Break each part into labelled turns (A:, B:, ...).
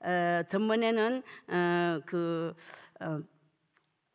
A: 어, 전번에는 어, 그 어,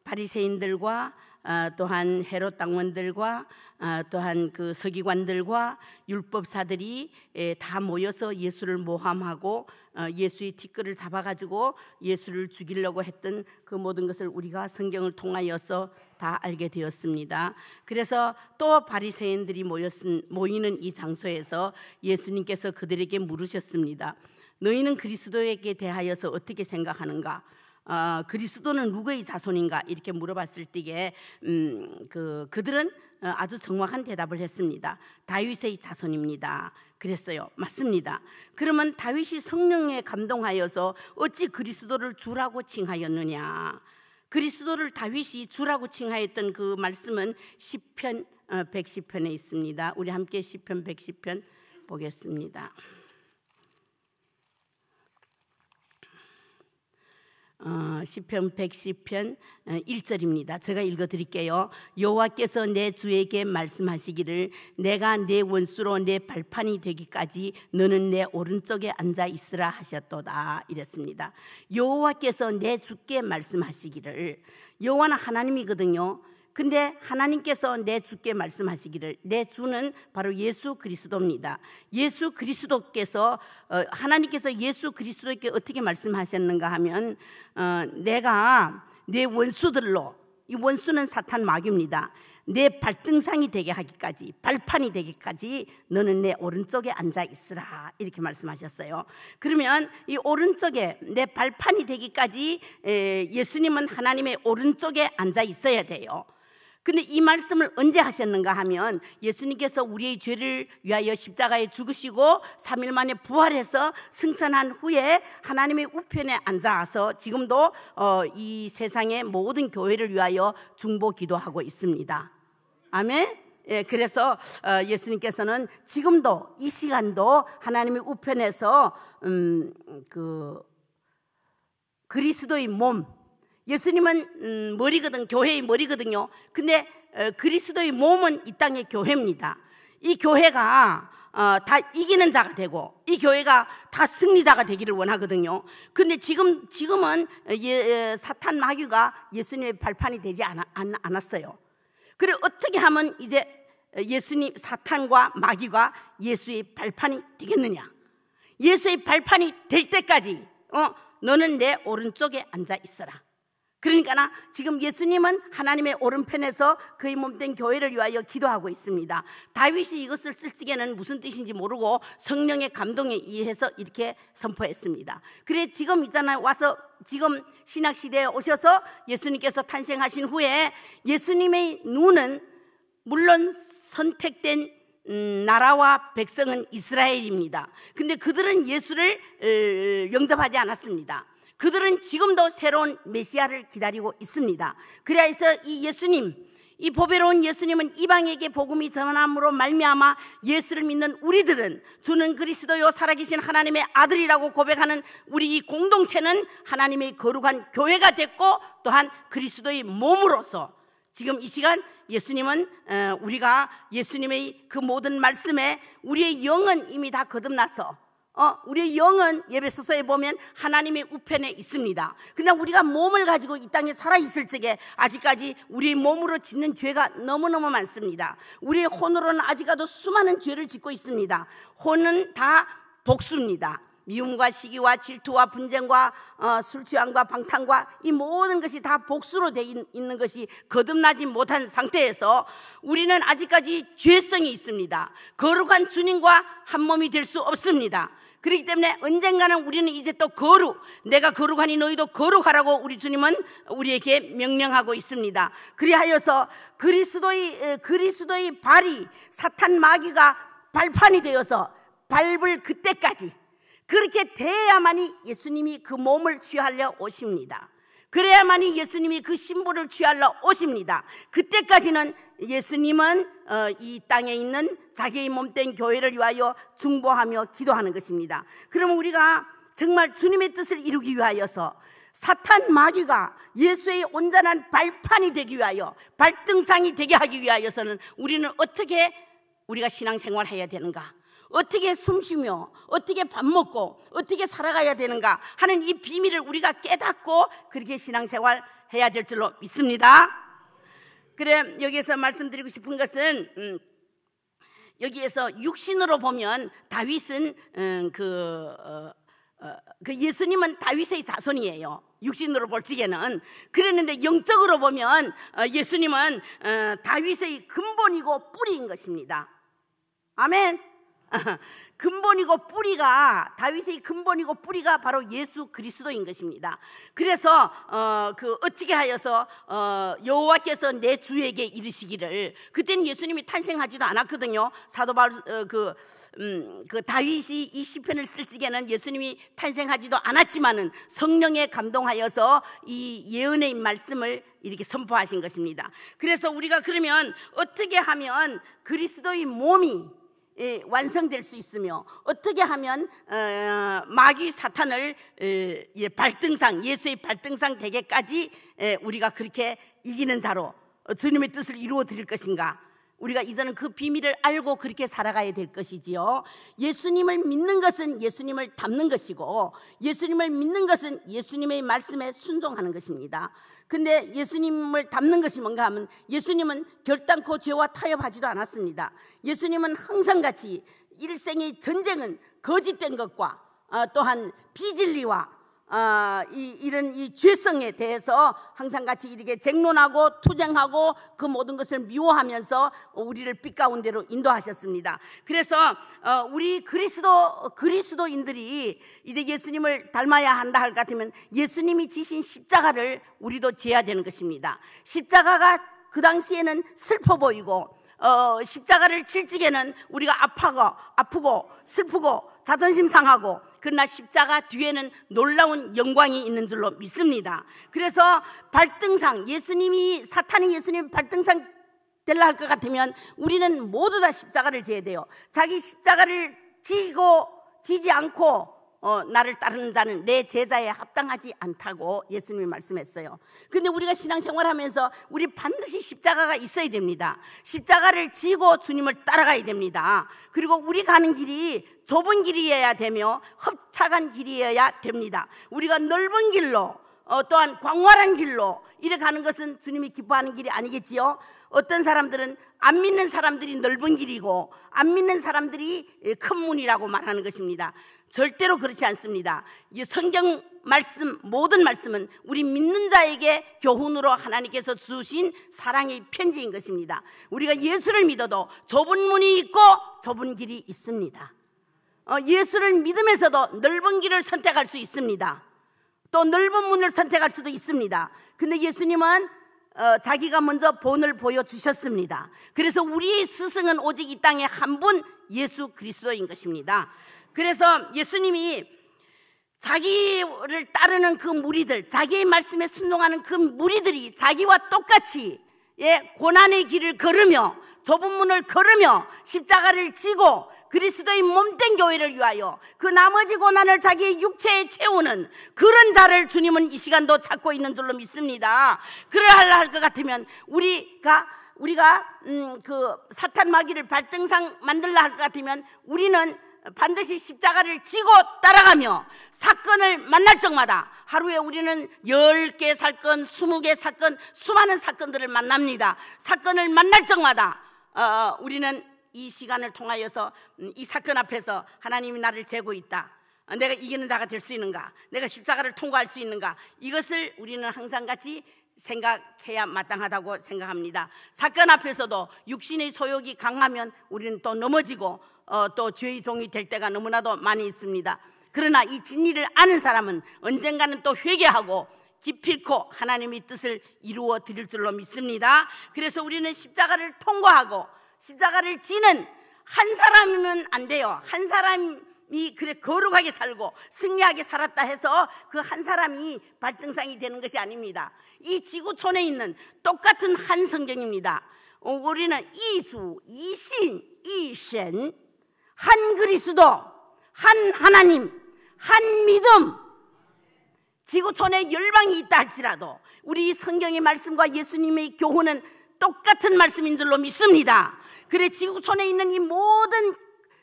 A: 바리새인들과 어, 또한 헤롯 당원들과 어, 또한 그 서기관들과 율법사들이 에, 예, 다 모여서 예수를 모함하고 어, 예수의 티끌을 잡아가지고 예수를 죽이려고 했던 그 모든 것을 우리가 성경을 통하여서 다 알게 되었습니다. 그래서 또 바리새인들이 모였 모이는 이 장소에서 예수님께서 그들에게 물으셨습니다. 너희는 그리스도에게 대하여서 어떻게 생각하는가? 어, 그리스도는 누구의 자손인가 이렇게 물어봤을 때에 음, 그 그들은 어, 아주 정확한 대답을 했습니다. 다윗의 자손입니다. 그랬어요. 맞습니다. 그러면 다윗이 성령에 감동하여서 어찌 그리스도를 주라고 칭하였느냐? 그리스도를 다윗이 주라고 칭하였던 그 말씀은 1 0편 110편에 어, 있습니다. 우리 함께 1 0편 110편 보겠습니다. 어, 시편 110편 1절입니다. 어, 제가 읽어 드릴게요. 여호와께서 내 주에게 말씀하시기를 내가 내 원수로 내 발판이 되기까지 너는 내 오른쪽에 앉아 있으라 하셨도다 이랬습니다. 여호와께서 내 주께 말씀하시기를 여호와는 하나님이거든요. 근데 하나님께서 내 주께 말씀하시기를 내 주는 바로 예수 그리스도입니다. 예수 그리스도께서 어, 하나님께서 예수 그리스도께 어떻게 말씀하셨는가 하면 어, 내가 내 원수들로 이 원수는 사탄 마귀입니다. 내 발등상이 되게 하기까지 발판이 되기까지 너는 내 오른쪽에 앉아 있으라 이렇게 말씀하셨어요. 그러면 이 오른쪽에 내 발판이 되기까지 예수님은 하나님의 오른쪽에 앉아 있어야 돼요. 근데 이 말씀을 언제 하셨는가 하면 예수님께서 우리의 죄를 위하여 십자가에 죽으시고 3일 만에 부활해서 승천한 후에 하나님의 우편에 앉아서 지금도 어, 이 세상의 모든 교회를 위하여 중보 기도하고 있습니다. 아멘. 예, 그래서 어, 예수님께서는 지금도 이 시간도 하나님의 우편에서 음, 그 그리스도의 몸 예수님은 음, 머리거든 교회의 머리거든요. 근데 어, 그리스도의 몸은 이 땅의 교회입니다. 이 교회가 어, 다 이기는 자가 되고 이 교회가 다 승리자가 되기를 원하거든요. 근데 지금 지금은 어, 예, 예, 사탄 마귀가 예수님의 발판이 되지 않, 않, 않았어요. 그래 어떻게 하면 이제 예수님 사탄과 마귀가 예수의 발판이 되겠느냐? 예수의 발판이 될 때까지 어 너는 내 오른쪽에 앉아 있어라. 그러니까 나 지금 예수님은 하나님의 오른편에서 그의 몸된 교회를 위하여 기도하고 있습니다. 다윗이 이것을 쓸지게는 무슨 뜻인지 모르고 성령의 감동에 의해서 이렇게 선포했습니다. 그래 지금 있잖아요. 와서 지금 신약 시대에 오셔서 예수님께서 탄생하신 후에 예수님의 눈은 물론 선택된 음, 나라와 백성은 이스라엘입니다. 근데 그들은 예수를 어, 영접하지 않았습니다. 그들은 지금도 새로운 메시아를 기다리고 있습니다. 그래서 이 예수님 이 보배로운 예수님은 이방에게 복음이 전함으로 말미암아 예수를 믿는 우리들은 주는 그리스도요 살아계신 하나님의 아들이라고 고백하는 우리 이 공동체는 하나님의 거룩한 교회가 됐고 또한 그리스도의 몸으로서 지금 이 시간 예수님은 어, 우리가 예수님의 그 모든 말씀에 우리의 영은 이미 다 거듭나서 어, 우리의 영은 예배소서에 보면 하나님의 우편에 있습니다. 그러나 우리가 몸을 가지고 이 땅에 살아있을 적에 아직까지 우리 몸으로 짓는 죄가 너무너무 많습니다. 우리의 혼으로는 아직까도 수많은 죄를 짓고 있습니다. 혼은 다 복수입니다. 미움과 시기와 질투와 분쟁과 어, 술 취함과 방탕과 이 모든 것이 다 복수로 되어 있는 것이 거듭나지 못한 상태에서 우리는 아직까지 죄성이 있습니다. 거룩한 주님과 한 몸이 될 수 없습니다. 그렇기 때문에 언젠가는 우리는 이제 또 거룩, 내가 거룩하니 너희도 거룩하라고 우리 주님은 우리에게 명령하고 있습니다. 그리하여서 그리스도의 어, 그리스도의 발이 사탄 마귀가 발판이 되어서 밟을 그때까지 그렇게 돼야만이 예수님이 그 몸을 취하려 오십니다. 그래야만이 예수님이 그 신부를 취하러 오십니다. 그때까지는 예수님은 어, 이 땅에 있는 자기의 몸된 교회를 위하여 중보하며 기도하는 것입니다. 그러면 우리가 정말 주님의 뜻을 이루기 위하여서 사탄 마귀가 예수의 온전한 발판이 되기 위하여 발등상이 되게 하기 위하여서는 우리는 어떻게 우리가 신앙생활 해야 되는가? 어떻게 숨쉬며 어떻게 밥 먹고 어떻게 살아가야 되는가 하는 이 비밀을 우리가 깨닫고 그렇게 신앙생활 해야 될 줄로 믿습니다. 그래 여기에서 말씀드리고 싶은 것은 음, 여기에서 육신으로 보면 다윗은 음, 그, 어, 어, 그 예수님은 다윗의 자손이에요. 육신으로 볼 적에는 그랬는데 영적으로 보면 어, 예수님은 어, 다윗의 근본이고 뿌리인 것입니다. 아멘. 근본이고 뿌리가 다윗의 근본이고 뿌리가 바로 예수 그리스도인 것입니다. 그래서 어, 그 어떻게 하여서 어, 여호와께서 내 주에게 이르시기를 그때는 예수님이 탄생하지도 않았거든요. 사도 바울 어, 그, 음, 그 다윗이 이 시편을 쓸 적에는 예수님이 탄생하지도 않았지만은 성령에 감동하여서 이 예언의 말씀을 이렇게 선포하신 것입니다. 그래서 우리가 그러면 어떻게 하면 그리스도의 몸이 예, 완성될 수 있으며 어떻게 하면 어, 마귀 사탄을 어, 예, 발등상 예수의 발등상 되게까지 예, 우리가 그렇게 이기는 자로 어, 주님의 뜻을 이루어 드릴 것인가 우리가 이제는 그 비밀을 알고 그렇게 살아가야 될 것이지요. 예수님을 믿는 것은 예수님을 닮는 것이고 예수님을 믿는 것은 예수님의 말씀에 순종하는 것입니다. 근데 예수님을 닮는 것이 뭔가 하면 예수님은 결단코 죄와 타협하지도 않았습니다. 예수님은 항상 같이 일생의 전쟁은 거짓된 것과 어, 또한 비진리와 어, 이, 이런 이 죄성에 대해서 항상 같이 이렇게 쟁론하고 투쟁하고 그 모든 것을 미워하면서 우리를 빛 가운데로 인도하셨습니다. 그래서 어, 우리 그리스도 그리스도인들이 이제 예수님을 닮아야 한다 할 것 같으면 예수님이 지신 십자가를 우리도 재야 되는 것입니다. 십자가가 그 당시에는 슬퍼 보이고 어, 십자가를 칠지에는 우리가 아파고 아프고 슬프고 자존심 상하고 그러나 십자가 뒤에는 놀라운 영광이 있는 줄로 믿습니다. 그래서 발등상 예수님이 사탄이 예수님 발등상 될라 할 것 같으면 우리는 모두 다 십자가를 지어야 돼요. 자기 십자가를 지고 지지 않고 어, 나를 따르는 자는 내 제자에 합당하지 않다고 예수님이 말씀했어요. 근데 우리가 신앙생활하면서 우리 반드시 십자가가 있어야 됩니다. 십자가를 지고 주님을 따라가야 됩니다. 그리고 우리 가는 길이 좁은 길이어야 되며 흡착한 길이어야 됩니다. 우리가 넓은 길로 어, 또한 광활한 길로 이래 가는 것은 주님이 기뻐하는 길이 아니겠지요. 어떤 사람들은 안 믿는 사람들이 넓은 길이고 안 믿는 사람들이 예, 큰 문이라고 말하는 것입니다. 절대로 그렇지 않습니다. 이 성경 말씀, 모든 말씀은 우리 믿는 자에게 교훈으로 하나님께서 주신 사랑의 편지인 것입니다. 우리가 예수를 믿어도 좁은 문이 있고 좁은 길이 있습니다. 어, 예수를 믿으면서도 넓은 길을 선택할 수 있습니다. 또 넓은 문을 선택할 수도 있습니다. 근데 예수님은 어, 자기가 먼저 본을 보여주셨습니다. 그래서 우리의 스승은 오직 이 땅에 한 분 예수 그리스도인 것입니다. 그래서 예수님이 자기를 따르는 그 무리들, 자기의 말씀에 순종하는 그 무리들이 자기와 똑같이 예, 고난의 길을 걸으며 좁은 문을 걸으며 십자가를 지고 그리스도의 몸된 교회를 위하여 그 나머지 고난을 자기의 육체에 채우는 그런 자를 주님은 이 시간도 찾고 있는 줄로 믿습니다. 그할라할것 같으면 우리가 우리가 음, 그 사탄 마귀를 발등상 만들라 할 것 같으면 우리는 반드시 십자가를 지고 따라가며 사건을 만날 적마다 하루에 우리는 10개 사건, 20개 사건, 수많은 사건들을 만납니다. 사건을 만날 적마다 어, 어 우리는 이 시간을 통하여서 음, 이 사건 앞에서 하나님이 나를 재고 있다. 어, 내가 이기는 자가 될 수 있는가? 내가 십자가를 통과할 수 있는가? 이것을 우리는 항상 같이 생각해야 마땅하다고 생각합니다. 사건 앞에서도 육신의 소욕이 강하면 우리는 또 넘어지고 어, 또 죄의 종이 될 때가 너무나도 많이 있습니다. 그러나 이 진리를 아는 사람은 언젠가는 또 회개하고 기필코 하나님의 뜻을 이루어 드릴 줄로 믿습니다. 그래서 우리는 십자가를 통과하고 십자가를 지는 한 사람이면 안 돼요. 한 사람이 그래 거룩하게 살고 승리하게 살았다 해서 그 한 사람이 발등상이 되는 것이 아닙니다. 이 지구촌에 있는 똑같은 한 성경입니다. 어, 우리는 이수, 이신, 이신 한 그리스도, 한 하나님, 한 믿음. 지구촌에 열방이 있다 할지라도 우리 성경의 말씀과 예수님의 교훈은 똑같은 말씀인 줄로 믿습니다. 그래 지구촌에 있는 이 모든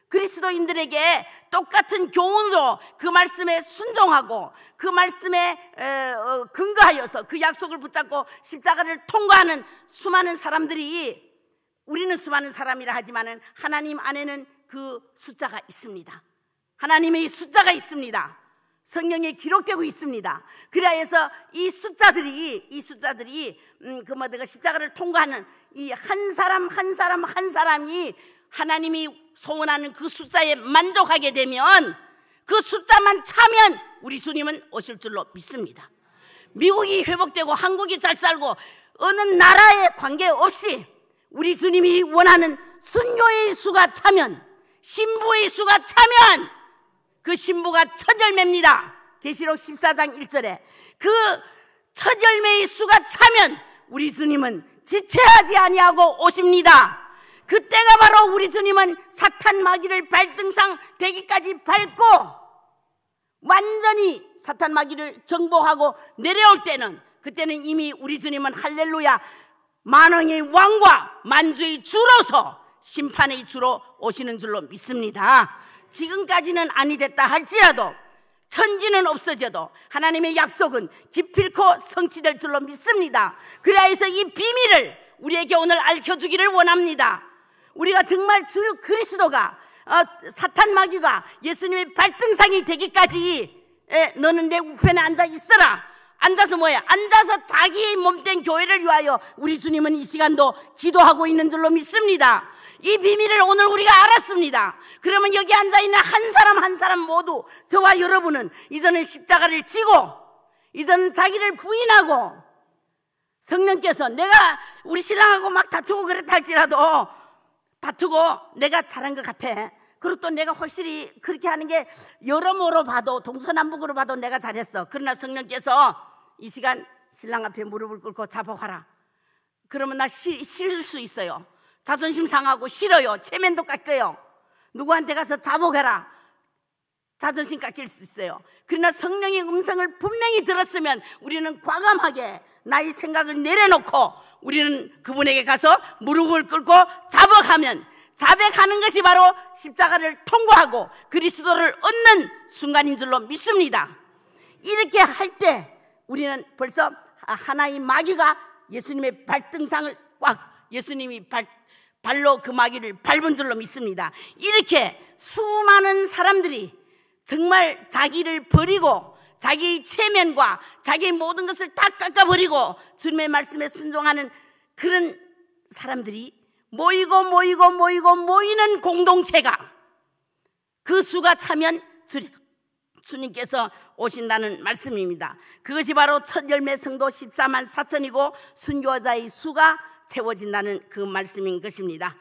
A: 그리스도인들에게 똑같은 교훈으로 그 말씀에 순종하고 그 말씀에 어, 근거하여서 그 약속을 붙잡고 십자가를 통과하는 수많은 사람들이 우리는 수많은 사람이라 하지만은 하나님 안에는 그 숫자가 있습니다. 하나님의 숫자가 있습니다. 성경에 기록되고 있습니다. 그래야 해서 이 숫자들이 이 숫자들이 음, 그 뭐가 십자가를 통과하는 이 한 사람 한 사람 한 사람이 하나님이 소원하는 그 숫자에 만족하게 되면 그 숫자만 차면 우리 주님은 오실 줄로 믿습니다. 미국이 회복되고 한국이 잘 살고 어느 나라에 관계없이 우리 주님이 원하는 순교의 수가 차면 신부의 수가 차면 그 신부가 천절매입니다. 계시록 14장 1절에 그 천절매의 수가 차면 우리 주님은 지체하지 아니하고 오십니다. 그때가 바로 우리 주님은 사탄 마귀를 발등상 되기까지 밟고 완전히 사탄 마귀를 정복하고 내려올 때는 그때는 이미 우리 주님은 할렐루야 만왕의 왕과 만주의 주로서 심판의 주로 오시는 줄로 믿습니다. 지금까지는 아니 됐다 할지라도 천지는 없어져도 하나님의 약속은 기필코 성취될 줄로 믿습니다. 그래서 이 비밀을 우리에게 오늘 알려주기를 원합니다. 우리가 정말 주 그리스도가 어, 사탄 마귀가 예수님의 발등상이 되기까지 에, 너는 내 우편에 앉아 있어라. 앉아서 뭐야? 앉아서 자기의 몸된 교회를 위하여 우리 주님은 이 시간도 기도하고 있는 줄로 믿습니다. 이 비밀을 오늘 우리가 알았습니다. 그러면 여기 앉아있는 한 사람 한 사람 모두 저와 여러분은 이전에 십자가를 지고 이전은 자기를 부인하고 성령께서 내가 우리 신랑하고 막 다투고 그랬다 할지라도 다투고 내가 잘한 것 같아. 그리고 또 내가 확실히 그렇게 하는 게 여러모로 봐도 동서남북으로 봐도 내가 잘했어. 그러나 성령께서 이 시간 신랑 앞에 무릎을 꿇고 잡아와라. 그러면 나 실, 실수 있어요. 자존심 상하고 싫어요. 체면도 깎여요. 누구한테 가서 자복해라. 자존심 깎일 수 있어요. 그러나 성령의 음성을 분명히 들었으면 우리는 과감하게 나의 생각을 내려놓고 우리는 그분에게 가서 무릎을 꿇고 자복하면 자백하는 것이 바로 십자가를 통과하고 그리스도를 얻는 순간인 줄로 믿습니다. 이렇게 할 때 우리는 벌써 하나의 마귀가 예수님의 발등상을 꽉 예수님이 발, 발로 그 마귀를 밟은 줄로 믿습니다. 이렇게 수많은 사람들이 정말 자기를 버리고 자기 체면과 자기 모든 것을 다 깎아버리고 주님의 말씀에 순종하는 그런 사람들이 모이고 모이고 모이고 모이는 공동체가 그 수가 차면 주, 주님께서 오신다는 말씀입니다. 그것이 바로 첫 열매 성도 14만 4천이고 순교자의 수가 채워진다는 그 말씀인 것입니다.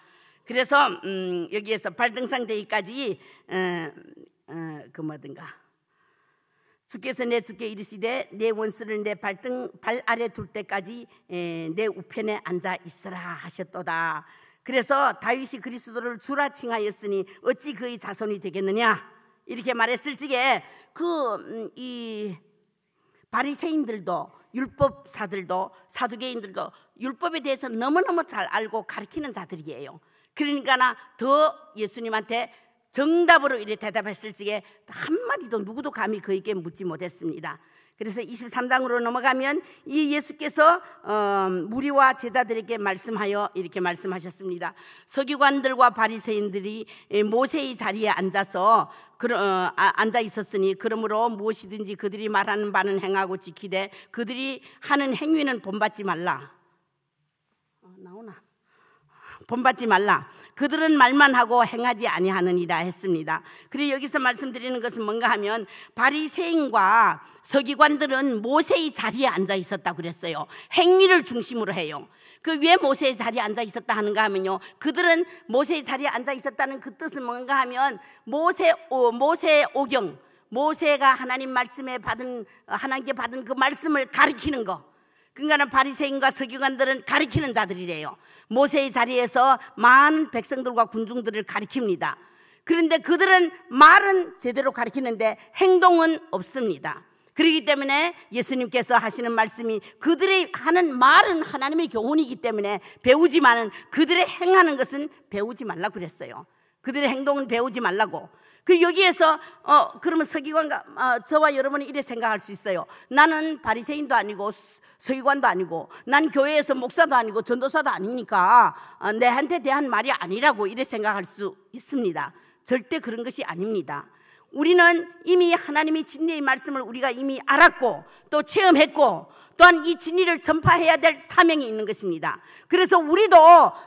A: 그래서 음, 여기에서 발등상 되기까지 어, 어, 그 뭐든가 주께서 내 주께 이르시되 내 원수를 내 발등 발 아래 둘 때까지 에, 내 우편에 앉아 있으라 하셨도다. 그래서 다윗이 그리스도를 주라 칭하였으니 어찌 그의 자손이 되겠느냐 이렇게 말했을지에 그이 음, 바리새인들도 율법사들도 사두개인들도 율법에 대해서 너무너무 잘 알고 가르치는 자들이에요. 그러니까나 더 예수님한테 정답으로 이래 대답했을 적에 한마디도 누구도 감히 그에게 묻지 못했습니다. 그래서 23장으로 넘어가면 이 예수께서 어, 무리와 제자들에게 말씀하여 이렇게 말씀하셨습니다. 서기관들과 바리새인들이 예, 모세의 자리에 앉아서 그러, 어, 아, 앉아 있었으니 그러므로 무엇이든지 그들이 말하는 바는 행하고 지키되 그들이 하는 행위는 본받지 말라. 나오나? 본받지 말라. 그들은 말만 하고 행하지 아니하느니라 했습니다. 그리고 여기서 말씀드리는 것은 뭔가 하면 바리새인과 서기관들은 모세의 자리에 앉아 있었다 그랬어요. 행위를 중심으로 해요. 그 왜 모세의 자리에 앉아 있었다 하는가 하면요. 그들은 모세의 자리에 앉아 있었다는 그 뜻은 뭔가 하면 모세 오, 모세 오경 모세가 하나님 말씀에 받은 하나님께 받은 그 말씀을 가리키는 거. 그러니까 바리새인과 서기관들은 가리키는 자들이래요. 모세의 자리에서 많은 백성들과 군중들을 가리킵니다. 그런데 그들은 말은 제대로 가리키는데 행동은 없습니다. 그러기 때문에 예수님께서 하시는 말씀이 그들의 하는 말은 하나님의 교훈이기 때문에 배우지만은 그들의 행하는 것은 배우지 말라고 그랬어요. 그들의 행동은 배우지 말라고. 그 여기에서 어 그러면 서기관과 어, 저와 여러분이 이래 생각할 수 있어요. 나는 바리새인도 아니고 서기관도 아니고 난 교회에서 목사도 아니고 전도사도 아니니까 어, 내한테 대한 말이 아니라고 이래 생각할 수 있습니다. 절대 그런 것이 아닙니다. 우리는 이미 하나님의 진리의 말씀을 우리가 이미 알았고 또 체험했고 또한 이 진리를 전파해야 될 사명이 있는 것입니다. 그래서 우리도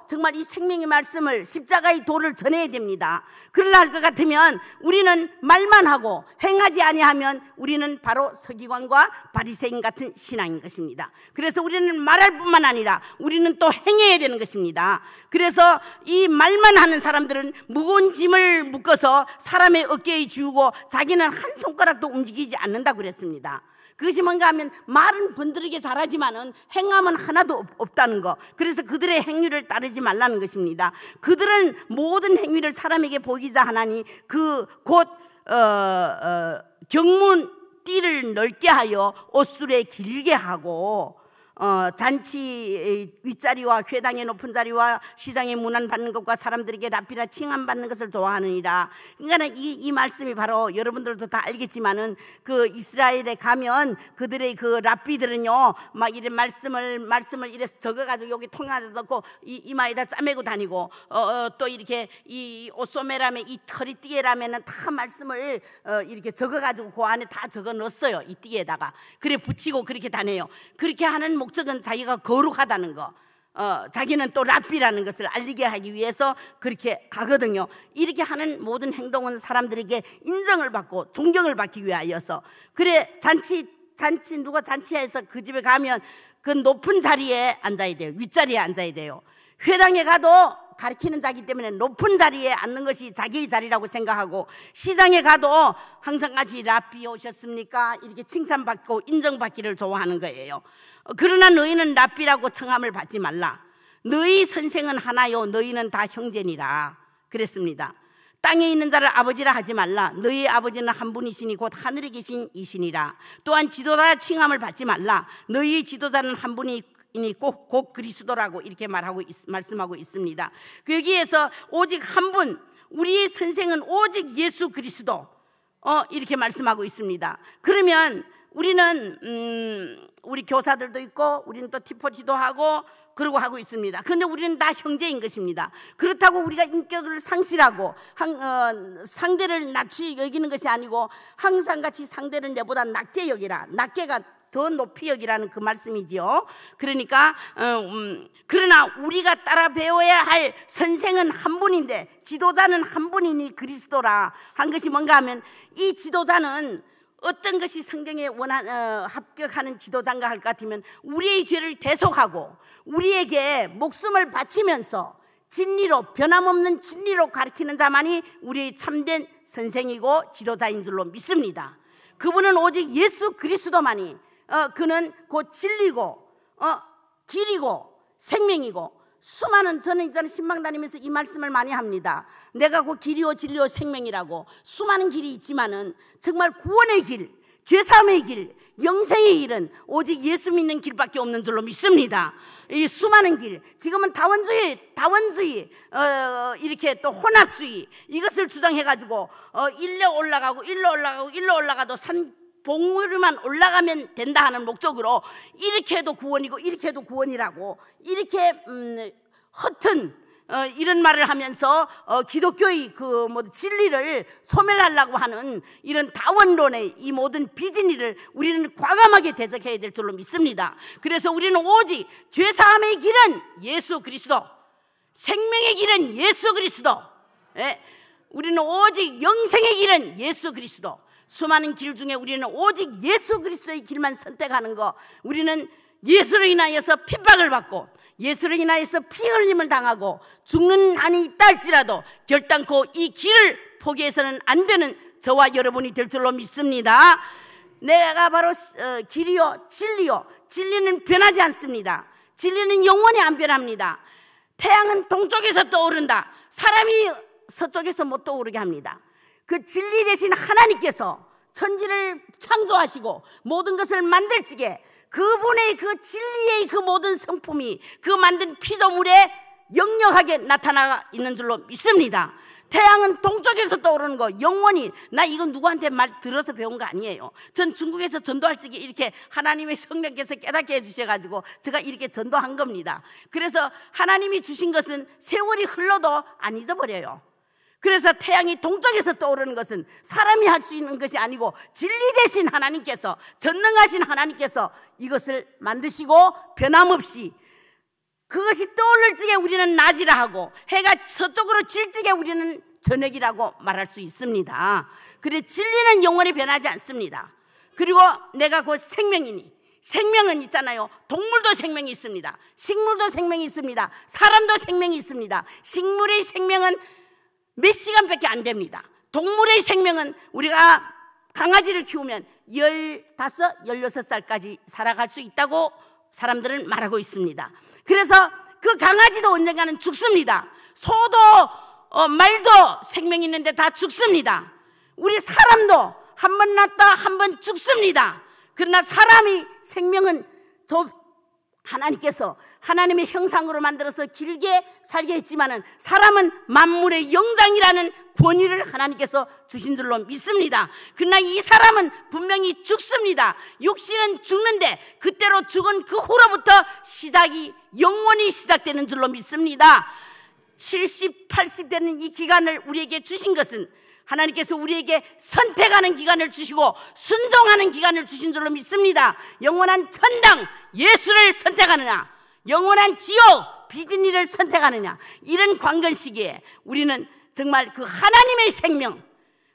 A: 정말 이 생명의 말씀을 십자가의 도를 전해야 됩니다. 그러려 것 같으면 우리는 말만 하고 행하지 아니하면 우리는 바로 서기관과 바리새인 같은 신앙인 것입니다. 그래서 우리는 말할 뿐만 아니라 우리는 또 행해야 되는 것입니다. 그래서 이 말만 하는 사람들은 무거운 짐을 묶어서 사람의 어깨에 지우고 자기는 한 손가락도 움직이지 않는다 그랬습니다. 그것이 뭔가 하면 말은 번들에게 잘하지만은 행함은 하나도 없, 다는 거. 그래서 그들의 행위를 따르지 말라는 것입니다. 그들은 모든 행위를 사람에게 보이자 하나니 그곧 어, 어, 경문 띠를 넓게 하여 옷술에 길게 하고 어, 잔치 윗자리와 회당의 높은 자리와 시장의 문안 받는 것과 사람들에게 라피라 칭함 받는 것을 좋아하느니라. 그러니까 이, 이 말씀이 바로 여러분들도 다 알겠지만은 그 이스라엘에 가면 그들의 그 라피들은요 막 이런 말씀을 말씀을 이래서 적어가지고 여기 통에다 화 넣고 이, 이마에다 짜매고 다니고 어, 어, 또 이렇게 이옷소메라메이 허리띠에라면은 다 말씀을 어, 이렇게 적어가지고 그 안에 다 적어 넣었어요 이 띠에다가 그래 붙이고 그렇게 다녀요. 그렇게 하는 목 목적은 자기가 거룩하다는 거, 어, 자기는 또 랍비라는 것을 알리게 하기 위해서 그렇게 하거든요. 이렇게 하는 모든 행동은 사람들에게 인정을 받고 존경을 받기 위하여서. 그래, 잔치, 잔치, 누가 잔치해서 그 집에 가면 그 높은 자리에 앉아야 돼요. 윗자리에 앉아야 돼요. 회당에 가도 가르키는 자기 때문에 높은 자리에 앉는 것이 자기의 자리라고 생각하고 시장에 가도 항상 같이 랍비 오셨습니까? 이렇게 칭찬받고 인정받기를 좋아하는 거예요. 어, 그러나 너희는 랍비라고 청함을 받지 말라. 너희 선생은 하나요. 너희는 다 형제니라. 그랬습니다. 땅에 있는 자를 아버지라 하지 말라. 너희 아버지는 한 분이시니 곧 하늘에 계신 이시니라. 또한 지도자 칭함을 받지 말라. 너희 지도자는 한 분이 이 꼭, 곧 그리스도라고 이렇게 말하고 있, 말씀하고 있습니다. 여기에서 오직 한 분, 우리의 선생은 오직 예수 그리스도 어, 이렇게 말씀하고 있습니다. 그러면 우리는 음, 우리 교사들도 있고 우리는 또 티포티도 하고 그러고 하고 있습니다. 그런데 우리는 다 형제인 것입니다. 그렇다고 우리가 인격을 상실하고 항, 어, 상대를 낮추 여기는 것이 아니고 항상 같이 상대를 내보다 낮게 여기라. 낮게가 더 높이 여기라는 그 말씀이지요. 그러니까 어, 음, 그러나 우리가 따라 배워야 할 선생은 한 분인데 지도자는 한 분이니 그리스도라 한 것이 뭔가 하면 이 지도자는 어떤 것이 성경에 원한 어, 합격하는 지도자인가 할 것 같으면 우리의 죄를 대속하고 우리에게 목숨을 바치면서 진리로 변함없는 진리로 가르치는 자만이 우리의 참된 선생이고 지도자인 줄로 믿습니다. 그분은 오직 예수 그리스도만이 어, 그는 곧 진리고 어, 길이고 생명이고 수많은 저는 있잖아 신방 다니면서 이 말씀을 많이 합니다. 내가 곧 길이요 진리요 생명이라고 수많은 길이 있지만은 정말 구원의 길, 죄삼의 사 길, 영생의 길은 오직 예수 믿는 길밖에 없는 줄로 믿습니다. 이 수많은 길, 지금은 다원주의, 다원주의, 어, 이렇게 또 혼합주의 이것을 주장해가지고 어, 일로 올라가고 일로 올라가고 일로 올라가도 산 봉우리만 올라가면 된다 하는 목적으로 이렇게 해도 구원이고 이렇게 해도 구원이라고 이렇게 음, 허튼 어, 이런 말을 하면서 어, 기독교의 그뭐 진리를 소멸하려고 하는 이런 다원론의 이 모든 비진리를 우리는 과감하게 대적해야 될 줄로 믿습니다. 그래서 우리는 오직 죄 사함의 길은 예수 그리스도, 생명의 길은 예수 그리스도, 예? 우리는 오직 영생의 길은 예수 그리스도. 수많은 길 중에 우리는 오직 예수 그리스도의 길만 선택하는 거. 우리는 예수를 인하여서 핍박을 받고 예수를 인하여서 피 흘림을 당하고 죽는 한이 있다 할지라도 결단코 이 길을 포기해서는 안 되는 저와 여러분이 될 줄로 믿습니다. 내가 바로 어, 길이요 진리요 진리는 변하지 않습니다. 진리는 영원히 안 변합니다. 태양은 동쪽에서 떠오른다. 사람이 서쪽에서 못 떠오르게 합니다. 그 진리 대신 하나님께서 천지를 창조하시고 모든 것을 만들지게 그분의 그 진리의 그 모든 성품이 그 만든 피조물에 역력하게 나타나 있는 줄로 믿습니다. 태양은 동쪽에서 떠오르는 거 영원히 나이건 누구한테 말 들어서 배운 거 아니에요 전 중국에서 전도할 적에 이렇게 하나님의 성령께서 깨닫게 해주셔가지고 제가 이렇게 전도한 겁니다 그래서 하나님이 주신 것은 세월이 흘러도 안 잊어버려요 그래서 태양이 동쪽에서 떠오르는 것은 사람이 할 수 있는 것이 아니고 진리 대신 하나님께서 전능하신 하나님께서 이것을 만드시고 변함없이 그것이 떠오를 적에 우리는 낮이라 하고 해가 서쪽으로 질 적에 우리는 저녁이라고 말할 수 있습니다. 그래 진리는 영원히 변하지 않습니다. 그리고 내가 곧 생명이니 생명은 있잖아요. 동물도 생명이 있습니다. 식물도 생명이 있습니다. 사람도 생명이 있습니다. 식물의 생명은 몇 시간밖에 안 됩니다. 동물의 생명은 우리가 강아지를 키우면 15, 16살까지 살아갈 수 있다고 사람들은 말하고 있습니다. 그래서 그 강아지도 언젠가는 죽습니다. 소도 어, 말도 생명이 있는데 다 죽습니다. 우리 사람도 한 번 났다 한 번 죽습니다. 그러나 사람이 생명은 더 하나님께서 하나님의 형상으로 만들어서 길게 살게 했지만은 사람은 만물의 영장이라는 권위를 하나님께서 주신 줄로 믿습니다. 그러나 이 사람은 분명히 죽습니다. 육신은 죽는데 그때로 죽은 그 후로부터 시작이 영원히 시작되는 줄로 믿습니다. 70, 80 되는 이 기간을 우리에게 주신 것은 하나님께서 우리에게 선택하는 기간을 주시고 순종하는 기간을 주신 줄로 믿습니다. 영원한 천당 예수를 선택하느냐 영원한 지옥 비즈니를 선택하느냐 이런 관건시기에 우리는 정말 그 하나님의 생명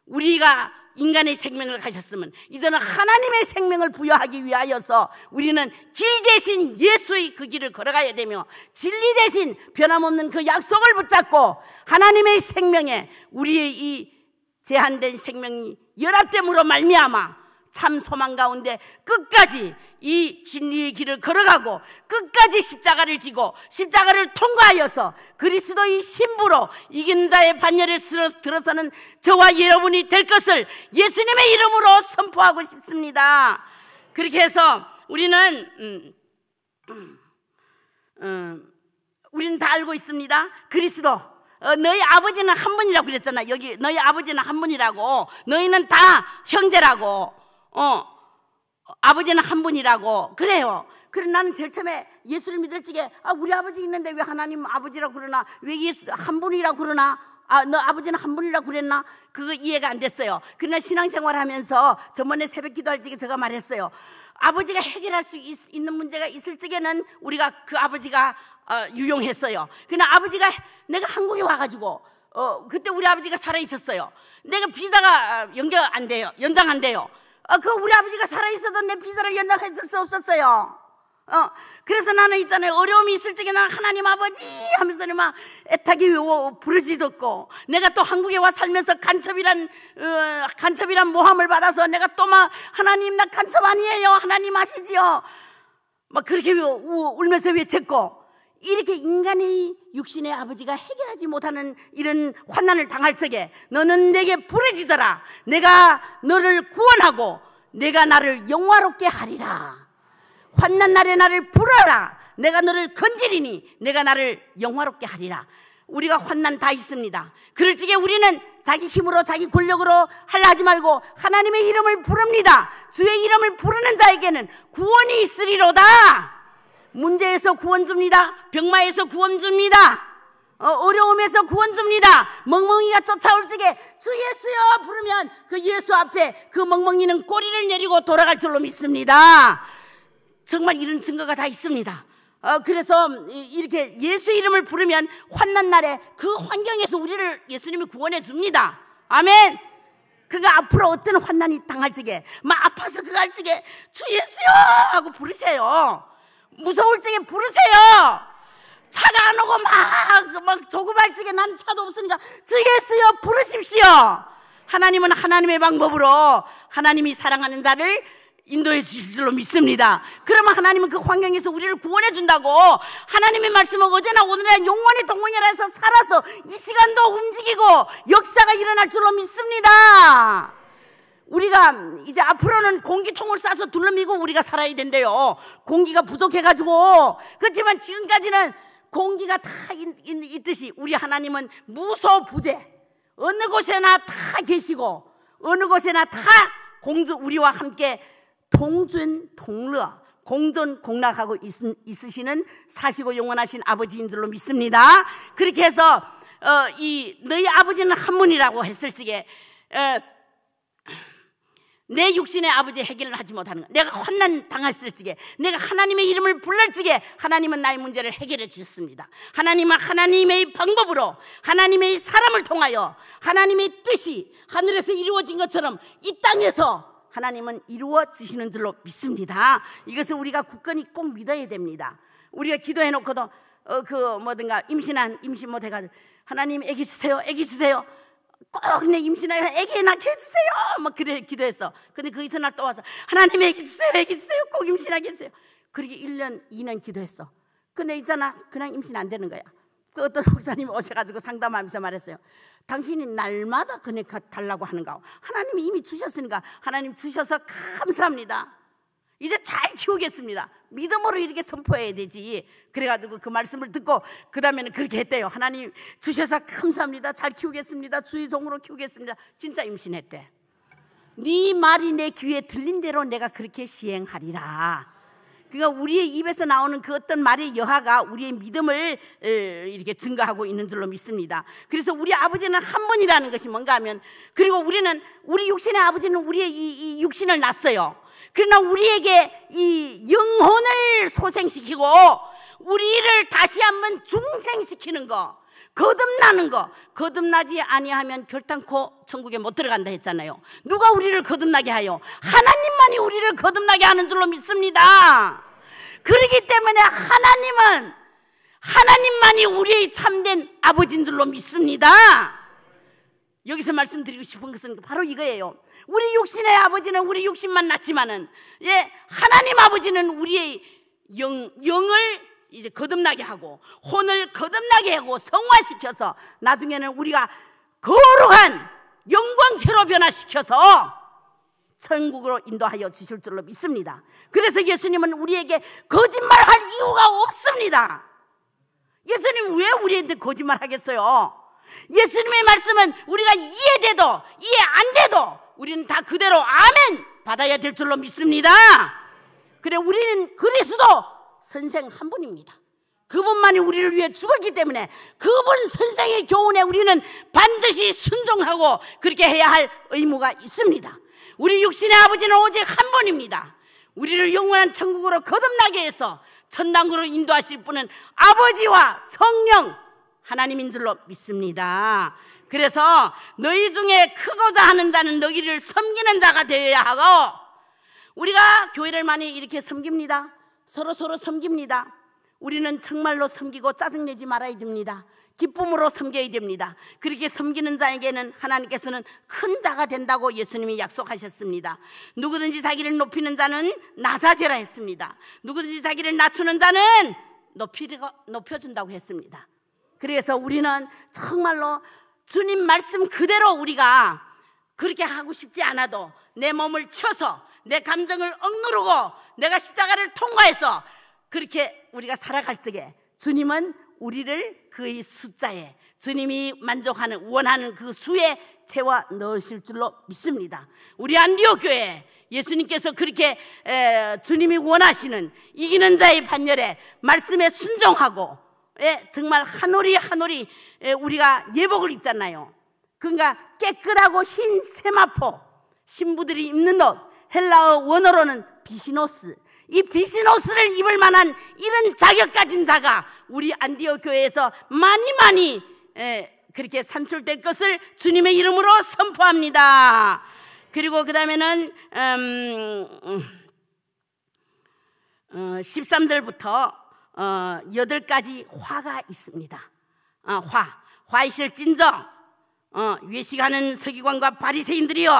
A: 우리가 인간의 생명을 가셨으면 이제는 하나님의 생명을 부여하기 위하여서 우리는 길 대신 예수의 그 길을 걸어가야 되며 진리 대신 변함없는 그 약속을 붙잡고 하나님의 생명에 우리의 이 제한된 생명이 열악됨으로 말미암아 참 소망 가운데 끝까지 이 진리의 길을 걸어가고 끝까지 십자가를 지고 십자가를 통과하여서 그리스도의 신부로 이긴 자의 반열에 들어서는 저와 여러분이 될 것을 예수님의 이름으로 선포하고 싶습니다. 그렇게 해서 우리는 음, 음, 음, 우리는 다 알고 있습니다. 그리스도 어, 너희 아버지는 한 분이라고 그랬잖아. 여기 너희 아버지는 한 분이라고. 너희는 다 형제라고. 어, 아버지는 한 분이라고 그래요. 그래 나는 제일 처음에 예수를 믿을 적에 아, 우리 아버지 있는데 왜 하나님 아버지라고 그러나 왜 예수 한 분이라고 그러나 아, 너 아버지는 한 분이라고 그랬나? 그거 이해가 안 됐어요. 그러나 신앙생활 하면서 저번에 새벽 기도할 적에 제가 말했어요. 아버지가 해결할 수 있, 는 문제가 있을 적에는 우리가 그 아버지가 어, 유용했어요. 그러나 아버지가 내가 한국에 와가지고 어, 그때 우리 아버지가 살아 있었어요. 내가 비자가 어, 연결 안 돼요. 연장 안 돼요. 어, 그 우리 아버지가 살아있어도 내 피자를 연락했을 수 없었어요. 어, 그래서 나는 일단아 어려움이 있을 적에 나는 하나님 아버지 하면서 막 애타게 외워 부르짖었고, 내가 또 한국에 와 살면서 간첩이란, 어, 간첩이란 모함을 받아서 내가 또 막 하나님 나 간첩 아니에요. 하나님 아시지요. 막 그렇게 울면서 외쳤고, 이렇게 인간의 육신의 아버지가 해결하지 못하는 이런 환난을 당할 적에 너는 내게 부르짖어라. 내가 너를 구원하고 내가 나를 영화롭게 하리라. 환난 날에 나를 부르라. 내가 너를 건지리니 내가 나를 영화롭게 하리라. 우리가 환난 다 있습니다. 그럴 적에 우리는 자기 힘으로 자기 권력으로 할라 하지 말고 하나님의 이름을 부릅니다. 주의 이름을 부르는 자에게는 구원이 있으리로다. 문제에서 구원 줍니다. 병마에서 구원 줍니다. 어, 려움에서 구원 줍니다. 멍멍이가 쫓아올 적에 주 예수여 부르면 그 예수 앞에 그 멍멍이는 꼬리를 내리고 돌아갈 줄로 믿습니다. 정말 이런 증거가 다 있습니다. 어, 그래서 이렇게 예수 이름을 부르면 환난 날에 그 환경에서 우리를 예수님이 구원해 줍니다. 아멘. 그가 앞으로 어떤 환난이 당할 적에 막 아파서 그갈할 적에 주 예수여 하고 부르세요. 무서울 적에 부르세요. 차가 안 오고 막, 막 조급할 적에 난 차도 없으니까 주겠어여 부르십시오. 하나님은 하나님의 방법으로 하나님이 사랑하는 자를 인도해 주실 줄로 믿습니다. 그러면 하나님은 그 환경에서 우리를 구원해 준다고 하나님의 말씀은 어제나 오늘이나 영원히 동원이라서 살아서 이 시간도 움직이고 역사가 일어날 줄로 믿습니다. 우리가 이제 앞으로는 공기통을 싸서 둘러미고 우리가 살아야 된대요. 공기가 부족해가지고. 그렇지만 지금까지는 공기가 다 있듯이 우리 하나님은 무소부재. 어느 곳에나 다 계시고, 어느 곳에나 다 공주, 우리와 함께 동준, 동러, 공존, 공락하고 있, 으시는 사시고 영원하신 아버지인 줄로 믿습니다. 그렇게 해서, 어, 이, 너희 아버지는 한문이라고 했을 적에, 에, 어, 내 육신의 아버지 해결을 하지 못하는 것 내가 환난 당했을지게 내가 하나님의 이름을 불렀지게 하나님은 나의 문제를 해결해 주셨습니다 하나님은 하나님의 방법으로 하나님의 사람을 통하여 하나님의 뜻이 하늘에서 이루어진 것처럼 이 땅에서 하나님은 이루어 지시는 줄로 믿습니다 이것을 우리가 굳건히 꼭 믿어야 됩니다 우리가 기도해 놓고도 어, 그 뭐든가 임신한 임신 못해가지고 하나님 애기 주세요 애기 주세요 꼭내 임신하여 애기 낳게 해주세요. 막 그래 기도했어. 근데 그 이튿날 또 와서 하나님 애기 주세요, 애기 주세요, 꼭 임신하게 해주세요. 그렇게 1년, 2년 기도했어. 근데 있잖아, 그냥 임신 안 되는 거야. 그 어떤 목사님이 오셔가지고 상담하면서 말했어요. 당신이 날마다 그네 달라고 하는가? 하나님이 이미 주셨으니까 하나님 주셔서 감사합니다. 이제 잘 키우겠습니다. 믿음으로 이렇게 선포해야 되지. 그래가지고 그 말씀을 듣고 그 다음에는 그렇게 했대요. 하나님 주셔서 감사합니다. 잘 키우겠습니다. 주의 종으로 키우겠습니다. 진짜 임신했대. 네 말이 내 귀에 들린 대로 내가 그렇게 시행하리라. 그러니까 우리의 입에서 나오는 그 어떤 말의 여하가 우리의 믿음을 이렇게 증가하고 있는 줄로 믿습니다. 그래서 우리 아버지는 한 분이라는 것이 뭔가 하면 그리고 우리는 우리 육신의 아버지는 우리의 이, 이 육신을 낳았어요. 그러나 우리에게 이 영혼을 소생시키고 우리를 다시 한번 중생시키는 거 거듭나는 거 거듭나지 아니하면 결단코 천국에 못 들어간다 했잖아요 누가 우리를 거듭나게 하여 하나님만이 우리를 거듭나게 하는 줄로 믿습니다 그러기 때문에 하나님은 하나님만이 우리의 참된 아버지인 줄로 믿습니다 여기서 말씀드리고 싶은 것은 바로 이거예요. 우리 육신의 아버지는 우리 육신만 낳지만은 예 하나님 아버지는 우리의 영 영을 이제 거듭나게 하고 혼을 거듭나게 하고 성화시켜서 나중에는 우리가 거룩한 영광체로 변화시켜서 천국으로 인도하여 주실 줄로 믿습니다. 그래서 예수님은 우리에게 거짓말할 이유가 없습니다. 예수님 왜 우리한테 거짓말 하겠어요? 예수님의 말씀은 우리가 이해돼도 이해 안 돼도 우리는 다 그대로 아멘 받아야 될 줄로 믿습니다. 그래 우리는 그리스도 선생 한 분입니다. 그분만이 우리를 위해 죽었기 때문에 그분 선생의 교훈에 우리는 반드시 순종하고 그렇게 해야 할 의무가 있습니다. 우리 육신의 아버지는 오직 한 분입니다. 우리를 영원한 천국으로 거듭나게 해서 천당으로 인도하실 분은 아버지와 성령 하나님인 줄로 믿습니다. 그래서 너희 중에 크고자 하는 자는 너희를 섬기는 자가 되어야 하고 우리가 교회를 많이 이렇게 섬깁니다. 서로 서로 섬깁니다. 우리는 정말로 섬기고 짜증내지 말아야 됩니다. 기쁨으로 섬겨야 됩니다. 그렇게 섬기는 자에게는 하나님께서는 큰 자가 된다고 예수님이 약속하셨습니다. 누구든지 자기를 높이는 자는 나사지라 했습니다. 누구든지 자기를 낮추는 자는 높이고 높여준다고 했습니다. 그래서 우리는 정말로 주님 말씀 그대로 우리가 그렇게 하고 싶지 않아도 내 몸을 쳐서 내 감정을 억누르고 내가 십자가를 통과해서 그렇게 우리가 살아갈 적에 주님은 우리를 그의 숫자에 주님이 만족하는 원하는 그 수에 채워 넣으실 줄로 믿습니다. 우리 안디오 교회 예수님께서 그렇게 주님이 원하시는 이기는 자의 반열에 말씀에 순종하고 예, 정말 한올이 한올이 예, 우리가 예복을 입잖아요. 그러니까 깨끗하고 흰 세마포 신부들이 입는 옷 헬라어 원어로는 비시노스 이 비시노스를 입을 만한 이런 자격 가진 자가 우리 안디오 교회에서 많이 많이 예, 그렇게 산출될 것을 주님의 이름으로 선포합니다. 그리고 그 다음에는 음, 음, 13절부터 어, 어, 여덟 가지 화가 있습니다. 어, 화, 화 있을진저, 어, 외식하는 서기관과 바리새인들이요,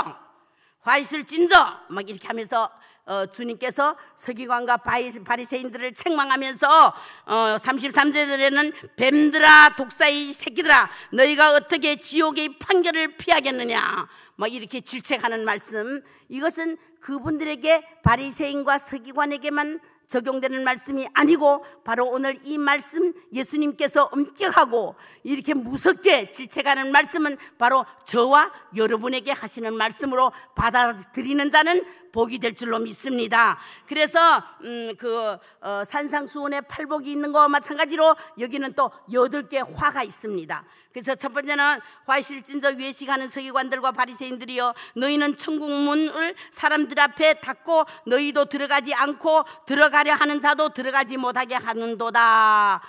A: 화 있을진저, 막 이렇게 하면서 어, 주님께서 서기관과 바리새인들을 책망하면서 어, 33절에는 뱀들아 독사의 새끼들아 너희가 어떻게 지옥의 판결을 피하겠느냐 막 이렇게 질책하는 말씀 이것은 그분들에게 바리새인과 서기관에게만 적용되는 말씀이 아니고 바로 오늘 이 말씀 예수님께서 엄격하고 이렇게 무섭게 질책하는 말씀은 바로 저와 여러분에게 하시는 말씀으로 받아들이는 자는 복이 될 줄로 믿습니다. 그래서 음, 그 어, 산상수원에 팔복이 있는 것과 마찬가지로 여기는 또 여덟 개 화가 있습니다. 그래서 첫 번째는 화실진저 외식하는 서기관들과 바리새인들이여 너희는 천국문을 사람들 앞에 닫고 너희도 들어가지 않고 들어가려 하는 자도 들어가지 못하게 하는도다.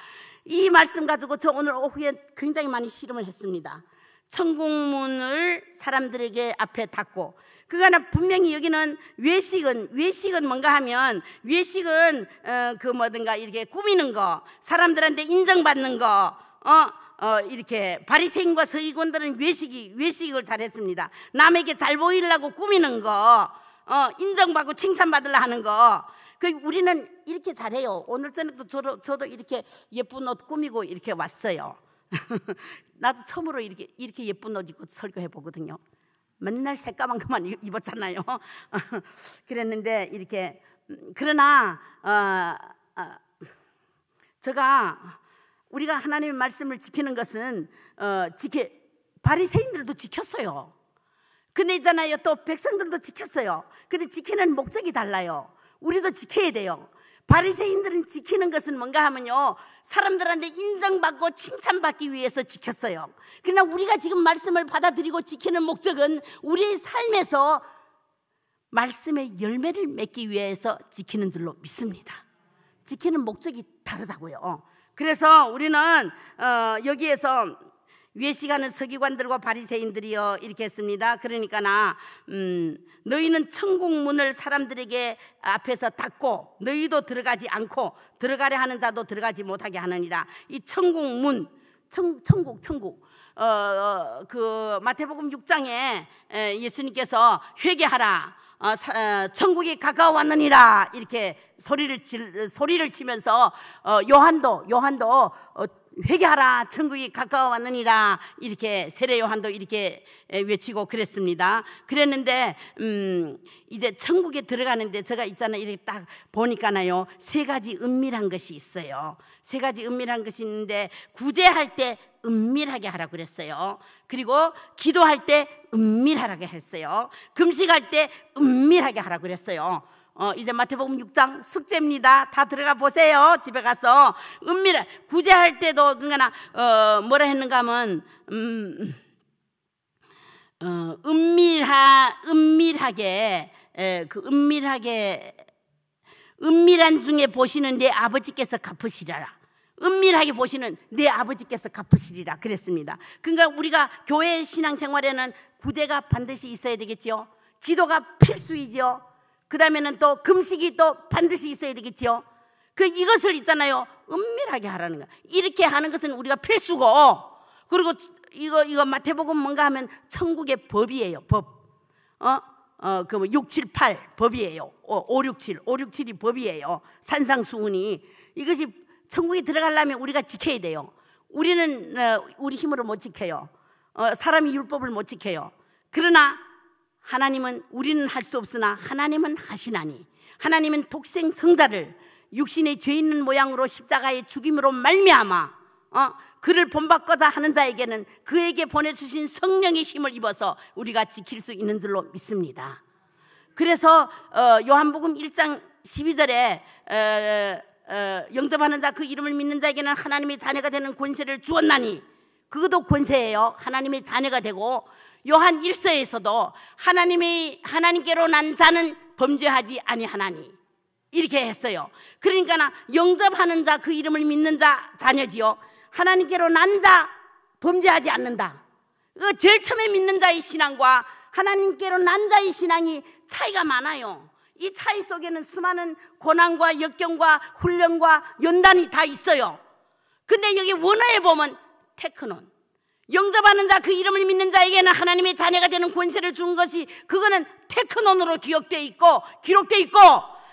A: 이 말씀 가지고 저 오늘 오후에 굉장히 많이 실험을 했습니다. 천국문을 사람들에게 앞에 닫고 그거는 분명히 여기는 외식은 외식은 뭔가 하면 외식은 어, 그 뭐든가 이렇게 꾸미는 거 사람들한테 인정받는 거 어, 어, 이렇게 바리새인과 서기관들은 외식이 외식을 잘했습니다. 남에게 잘 보이려고 꾸미는 거, 어, 인정받고 칭찬받으려 하는 거. 그 우리는 이렇게 잘해요. 오늘 저녁도 저도, 저도 이렇게 예쁜 옷 꾸미고 이렇게 왔어요. 나도 처음으로 이렇게 이렇게 예쁜 옷 입고 설교해 보거든요. 맨날 새까만 것만 입었잖아요. 그랬는데 이렇게 음, 그러나 어, 어, 제가 우리가 하나님의 말씀을 지키는 것은 어, 지키 바리새인들도 지켰어요. 근데 있잖아요. 또 백성들도 지켰어요. 근데 지키는 목적이 달라요. 우리도 지켜야 돼요. 바리새인들은 지키는 것은 뭔가 하면요. 사람들한테 인정받고 칭찬받기 위해서 지켰어요. 그러나 우리가 지금 말씀을 받아들이고 지키는 목적은 우리의 삶에서 말씀의 열매를 맺기 위해서 지키는 줄로 믿습니다. 지키는 목적이 다르다고요. 그래서 우리는 어, 여기에서 외식하는 서기관들과 바리새인들이여 이렇게 했습니다. 그러니까 나 음, 너희는 천국 문을 사람들에게 앞에서 닫고 너희도 들어가지 않고 들어가려 하는 자도 들어가지 못하게 하느니라. 이 천국 문, 천, 천국, 천국. 어, 어 그 마태복음 6장에 예수님께서 회개하라. 어, 어, 천국이 가까워왔느니라 이렇게 소리를 질, 소리를 치면서 어, 요한도 요한도 회개하라 천국이 가까워왔느니라 이렇게 세례 요한도 이렇게 외치고 그랬습니다. 그랬는데 음, 이제 천국에 들어가는데 제가 있잖아 이렇게 딱 보니까나요 세 가지 은밀한 것이 있어요. 세 가지 은밀한 것이 있는데 구제할 때 은밀하게 하라고 그랬어요. 그리고 기도할 때 은밀하게 했어요. 금식할 때 은밀하게 하라고 그랬어요. 어, 이제 마태복음 6장 숙제입니다. 다 들어가 보세요. 집에 가서 은밀한 구제할 때도 그러나 어, 뭐라 했는가 하면 음, 어, 은밀하 은밀하게 에, 예, 그 은밀하게 은밀한 중에 보시는데 아버지께서 갚으시라. 은밀하게 보시는 내 아버지께서 갚으시리라 그랬습니다. 그러니까 우리가 교회 신앙생활에는 구제가 반드시 있어야 되겠지요. 기도가 필수이지요. 그 다음에는 또 금식이 또 반드시 있어야 되겠지요. 그 이것을 있잖아요. 은밀하게 하라는 거. 이렇게 하는 것은 우리가 필수고 그리고 이거 이거 마태복음 뭔가 하면 천국의 법이에요. 법. 어? 어, 그뭐 6, 7, 8 법이에요. 어, 5, 6, 7. 5, 6, 7이 법이에요. 산상수훈이. 이것이 천국에 들어가려면 우리가 지켜야 돼요. 우리는 어, 우리 힘으로 못 지켜요. 어, 사람이 율법을 못 지켜요. 그러나 하나님은 우리는 할 수 없으나 하나님은 하시나니 하나님은 독생 성자를 육신의 죄 있는 모양으로 십자가의 죽임으로 말미암아 어, 그를 본받고자 하는 자에게는 그에게 보내주신 성령의 힘을 입어서 우리가 지킬 수 있는 줄로 믿습니다. 그래서 어, 요한복음 1장 12절에 에, 어, 어, 영접하는 자 그 이름을 믿는 자에게는 하나님의 자녀가 되는 권세를 주었나니 그것도 권세예요. 하나님의 자녀가 되고 요한 1서에서도 하나님이 하나님께로 난 자는 범죄하지 아니하나니 이렇게 했어요. 그러니까 영접하는 자 그 이름을 믿는 자 자녀지요. 하나님께로 난 자 범죄하지 않는다. 그 제일 처음에 믿는 자의 신앙과 하나님께로 난 자의 신앙이 차이가 많아요. 이 차이 속에는 수많은 고난과 역경과 훈련과 연단이 다 있어요. 근데 여기 원어에 보면 테크논. 영접하는 자, 그 이름을 믿는 자에게는 하나님의 자녀가 되는 권세를 준 것이 그거는 테크논으로 기억어 있고 기록되어 있고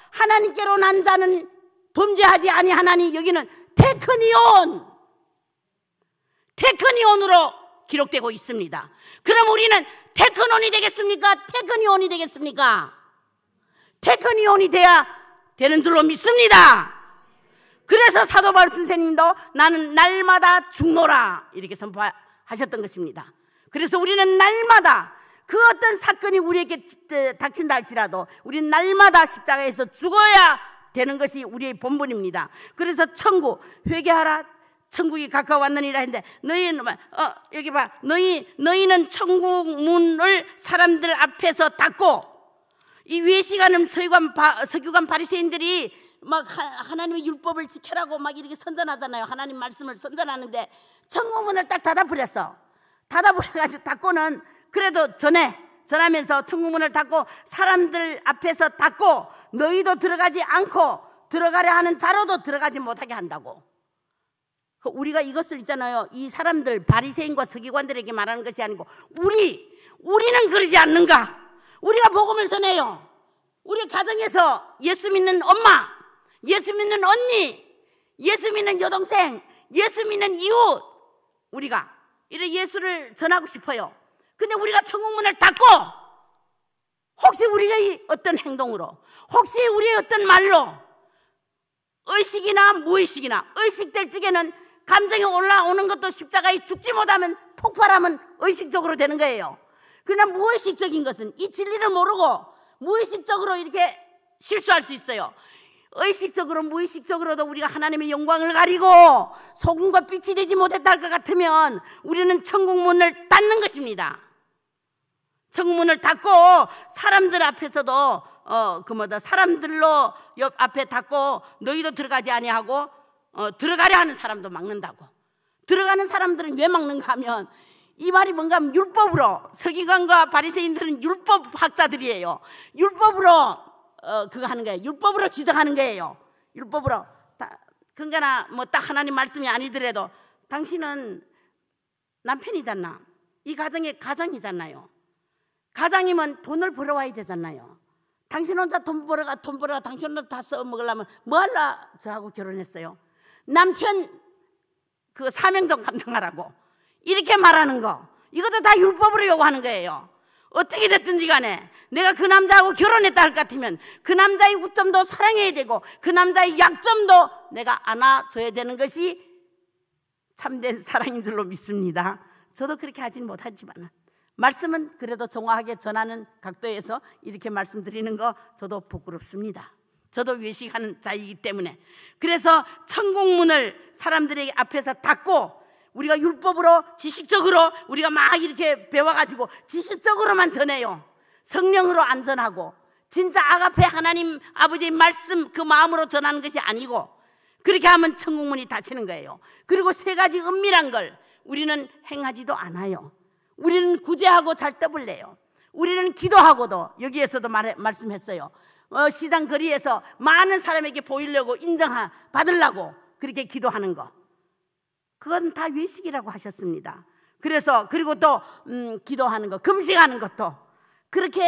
A: 하나님께로 난 자는 범죄하지 아니하나니 여기는 테크니온 테크니온으로 기록되고 있습니다. 그럼 우리는 테크논이 되겠습니까? 테크니온이 되겠습니까? 테크니온이 돼야 되는 줄로 믿습니다. 그래서 사도 바울 선생님도 나는 날마다 죽노라 이렇게 선포하셨던 것입니다. 그래서 우리는 날마다 그 어떤 사건이 우리에게 어, 닥친다 할지라도 우리는 날마다 십자가에서 죽어야 되는 것이 우리의 본분입니다. 그래서 천국 회개하라 천국이 가까웠느니라 했는데 너희는 어 여기 봐 너희 너희는 천국 문을 사람들 앞에서 닫고 이 위의 시간은 서유관, 바, 서교관 바리새인들이 막 하, 나님의 율법을 지켜라고 막 이렇게 선전하잖아요. 하나님 말씀을 선전하는데 천국문을 딱 닫아버렸어. 닫아버려가지고 닫고는 그래도 전에 전하면서 천국문을 닫고 사람들 앞에서 닫고 너희도 들어가지 않고 들어가려 하는 자로도 들어가지 못하게 한다고. 그 우리가 이것을 있잖아요. 이 사람들 바리새인과 서기관들에게 말하는 것이 아니고 우리 우리는 그러지 않는가? 우리가 복음을 전해요. 우리 가정에서 예수 믿는 엄마, 예수 믿는 언니, 예수 믿는 여동생, 예수 믿는 이웃, 우리가 이래 예수를 전하고 싶어요. 근데 우리가 천국문을 닫고 혹시 우리가 어떤 행동으로, 혹시 우리의 어떤 말로 의식이나 무의식이나 의식될 적에는 감정이 올라오는 것도 십자가에 죽지 못하면 폭발하면 의식적으로 되는 거예요. 그러나 무의식적인 것은 이 진리를 모르고 무의식적으로 이렇게 실수할 수 있어요. 의식적으로 무의식적으로도 우리가 하나님의 영광을 가리고 소금과 빛이 되지 못했다 할 것 같으면 우리는 천국문을 닫는 것입니다. 천국문을 닫고 사람들 앞에서도 어, 그 뭐다 사람들로 옆 앞에 닫고 너희도 들어가지 아니하고 어, 들어가려 하는 사람도 막는다고. 들어가는 사람들은 왜 막는가 하면 이 말이 뭔가 하면 율법으로 서기관과 바리새인들은 율법 학자들이에요. 율법으로 어, 그거 하는 거예요. 율법으로 지적하는 거예요. 율법으로 다, 그러니까 뭐 딱 하나님 말씀이 아니더라도 당신은 남편이잖아. 이 가정의 가장이잖아요. 가장이면 돈을 벌어와야 되잖아요. 당신 혼자 돈 벌어가 돈 벌어가 당신 혼자 다 써먹으려면 뭐 할라 저하고 결혼했어요. 남편 그 사명감 감당하라고 이렇게 말하는 거 이것도 다 율법으로 요구하는 거예요 어떻게 됐든지 간에 내가 그 남자하고 결혼했다 할 것 같으면 그 남자의 우점도 사랑해야 되고 그 남자의 약점도 내가 안아줘야 되는 것이 참된 사랑인 줄로 믿습니다 저도 그렇게 하진 못하지만 말씀은 그래도 정확하게 전하는 각도에서 이렇게 말씀드리는 거 저도 부끄럽습니다 저도 외식하는 자이기 때문에 그래서 천국문을 사람들에게 앞에서 닫고 우리가 율법으로 지식적으로 우리가 막 이렇게 배워가지고 지식적으로만 전해요. 성령으로 안전하고 진짜 아가페 하나님 아버지의 말씀 그 마음으로 전하는 것이 아니고 그렇게 하면 천국문이 닫히는 거예요. 그리고 세 가지 은밀한 걸 우리는 행하지도 않아요. 우리는 구제하고 잘 떠블래요. 우리는 기도하고도 여기에서도 말, 말씀했어요. 어, 시장 거리에서 많은 사람에게 보이려고 인정 하 받으려고 그렇게 기도하는 거. 그건 다 외식이라고 하셨습니다. 그래서 그리고 또 음, 기도하는 것, 금식하는 것도 그렇게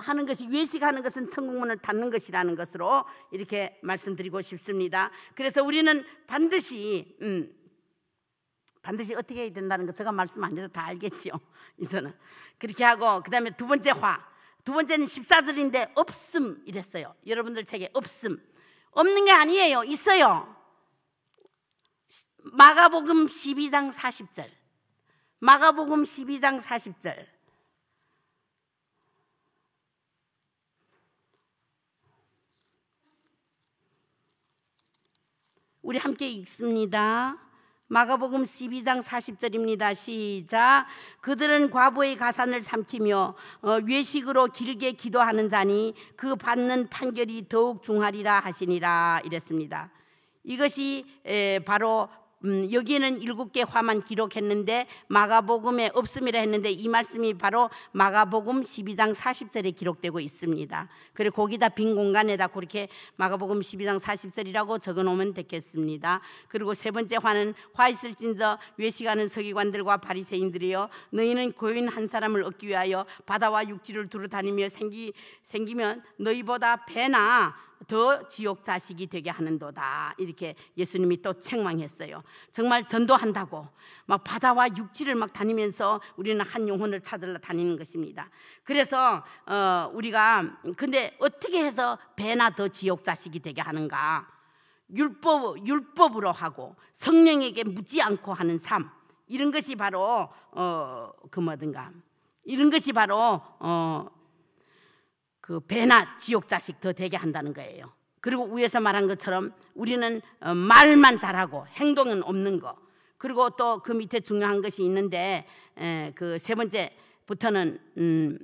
A: 하는 것이 외식하는 것은 천국문을 닫는 것이라는 것으로 이렇게 말씀드리고 싶습니다. 그래서 우리는 반드시 음, 반드시 어떻게 해야 된다는 것 제가 말씀 안 해도 다 알겠지요. 이제는 그렇게 하고 그다음에 두 번째 화. 두 번째는 14절인데 없음 이랬어요. 여러분들 책에 없음. 없는 게 아니에요. 있어요. 마가복음 12장 40절. 마가복음 12장 40절. 우리 함께 읽습니다. 마가복음 12장 40절입니다. 시작. 그들은 과부의 가산을 삼키며 어, 외식으로 길게 기도하는 자니 그 받는 판결이 더욱 중하리라 하시니라 이랬습니다. 이것이 바로 음, 여기에는 일곱 개 화만 기록했는데 마가복음에 없음이라 했는데 이 말씀이 바로 마가복음 12장 40절에 기록되고 있습니다. 그리고 거기다 빈 공간에다 그렇게 마가복음 12장 40절이라고 적어놓으면 되겠습니다. 그리고 세 번째 화는 화 있을진저 외식하는 서기관들과 바리새인들이여 너희는 고인 한 사람을 얻기 위하여 바다와 육지를 두루 다니며 생기, 생기면 너희보다 배나 더 지옥 자식이 되게 하는도다. 이렇게 예수님이 또 책망했어요. 정말 전도한다고 막 바다와 육지를 막 다니면서 우리는 한 영혼을 찾으러 다니는 것입니다. 그래서 어, 우리가 근데 어떻게 해서 배나 더 지옥 자식이 되게 하는가? 율법 율법으로 하고 성령에게 묻지 않고 하는 삶 이런 것이 바로 어, 그 뭐든가 이런 것이 바로 어, 그 배나 지옥 자식 더 되게 한다는 거예요. 그리고 위에서 말한 것처럼 우리는 어, 말만 잘하고 행동은 없는 거. 그리고 또 그 밑에 중요한 것이 있는데 그 세 번째부터는 음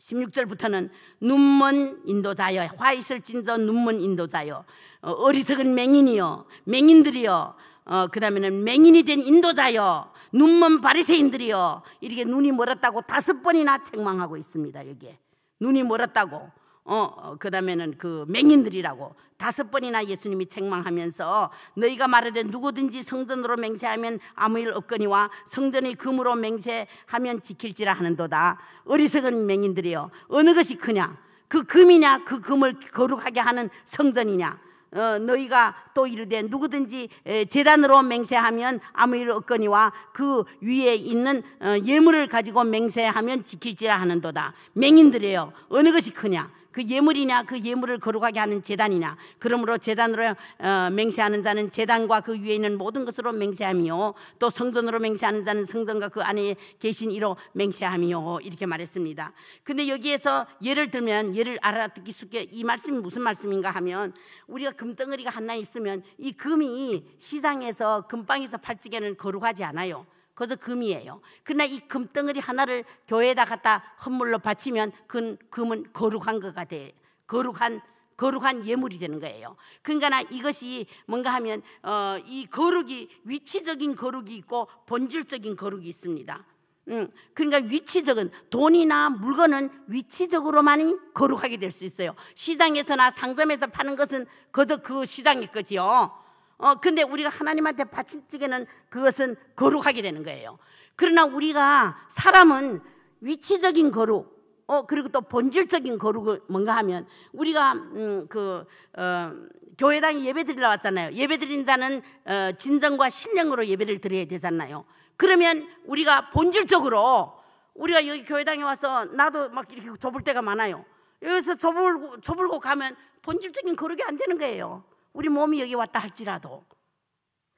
A: 16절부터는 눈먼 인도자여 화 있을진저 눈먼 인도자여 어, 어리석은 맹인이요맹인들이요 어, 그 다음에는 맹인이 된 인도자여 눈먼 바리새인들이요 이렇게 눈이 멀었다고 다섯 번이나 책망하고 있습니다 여기에 눈이 멀었다고 어, 어, 그다음에는 그 맹인들이라고 다섯 번이나 예수님이 책망하면서 너희가 말하되 누구든지 성전으로 맹세하면 아무 일 없거니와 성전이 금으로 맹세하면 지킬지라 하는도다 어리석은 맹인들이여 어느 것이 크냐 그 금이냐 그 금을 거룩하게 하는 성전이냐 어, 너희가 또 이르되 누구든지 에, 재단으로 맹세하면 아무 일 없거니와 그 위에 있는 어, 예물을 가지고 맹세하면 지킬지라 하는도다. 맹인들이에요. 어느 것이 크냐? 그 예물이냐 그 예물을 거룩하게 하는 재단이냐 그러므로 재단으로 어, 맹세하는 자는 재단과 그 위에 있는 모든 것으로 맹세하며또 성전으로 맹세하는 자는 성전과 그 안에 계신 이로 맹세하며 이렇게 말했습니다. 근데 여기에서 예를 들면 예를 알아듣기 쉽게 이 말씀이 무슨 말씀인가 하면 우리가 금덩어리가 하나 있으면 이 금이 시장에서 금방에서 팔찌개는 거룩하지 않아요. 그래서 금이에요. 그러나 이 금덩어리 하나를 교회에다 갖다 헌물로 바치면 그 금은 거룩한 거가 돼. 거룩한 거룩한 예물이 되는 거예요. 그러니까 이것이 뭔가 하면 어, 이 거룩이 위치적인 거룩이 있고 본질적인 거룩이 있습니다. 음, 그러니까 위치적은 돈이나 물건은 위치적으로만이 거룩하게 될 수 있어요. 시장에서나 상점에서 파는 것은 그저 그 시장의 거지요. 어, 근데 우리가 하나님한테 바친 찌개는 그것은 거룩하게 되는 거예요. 그러나 우리가 사람은 위치적인 거룩, 어, 그리고 또 본질적인 거룩을 뭔가 하면 우리가 음, 그 어, 교회당이 예배 드리러 왔잖아요. 예배 드린 자는 어, 진정과 신령으로 예배를 드려야 되잖아요. 그러면 우리가 본질적으로 우리가 여기 교회당에 와서 나도 막 이렇게 좁을 때가 많아요. 여기서 좁을 접을고 가면 본질적인 거룩이 안 되는 거예요. 우리 몸이 여기 왔다 할지라도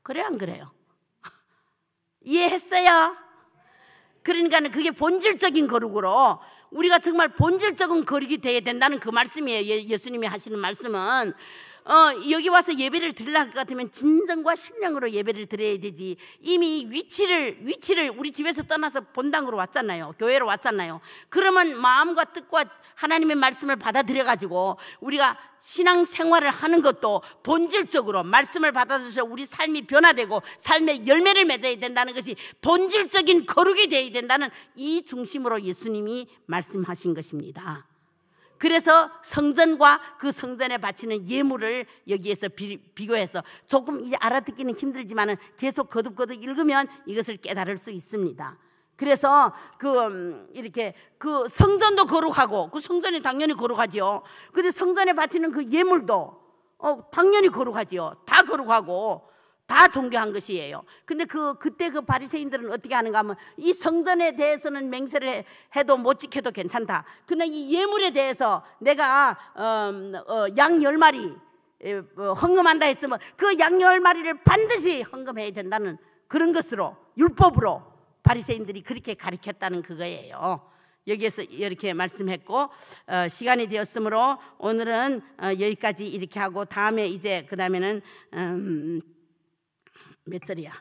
A: 그래 안 그래요? 이해했어요? 그러니까 그게 본질적인 거룩으로 우리가 정말 본질적인 거룩이 돼야 된다는 그 말씀이에요. 예, 예수님이 하시는 말씀은 어, 여기 와서 예배를 드리려할 것 같으면 진정과 신령으로 예배를 드려야 되지. 이미 위치를 위치를 우리 집에서 떠나서 본당으로 왔잖아요. 교회로 왔잖아요. 그러면 마음과 뜻과 하나님의 말씀을 받아들여 가지고 우리가 신앙 생활을 하는 것도 본질적으로 말씀을 받아들여서 우리 삶이 변화되고 삶의 열매를 맺어야 된다는 것이 본질적인 거룩이 되어야 된다는 이 중심으로 예수님이 말씀하신 것입니다. 그래서 성전과 그 성전에 바치는 예물을 여기에서 비, 교해서 조금 이제 알아듣기는 힘들지만 계속 거듭거듭 읽으면 이것을 깨달을 수 있습니다. 그래서 그 음, 이렇게 그 성전도 거룩하고 그 성전이 당연히 거룩하지요. 근데 성전에 바치는 그 예물도 어 당연히 거룩하지요. 다 거룩하고 다종교한 것이에요. 근데 그 그때 그 바리새인들은 어떻게 하는가 하면 이 성전에 대해서는 맹세를 해도 못 지켜도 괜찮다. 근데 이 예물에 대해서 내가 어, 음, 어, 양열 마리 뭐 헌금한다 했으면 그 양 열 마리를 반드시 헌금해야 된다는 그런 것으로 율법으로 바리새인들이 그렇게 가르쳤다는 그거예요. 여기에서 이렇게 말씀했고 어, 시간이 되었으므로 오늘은 어, 여기까지 이렇게 하고 다음에 이제 그 다음에는 음, 메절리야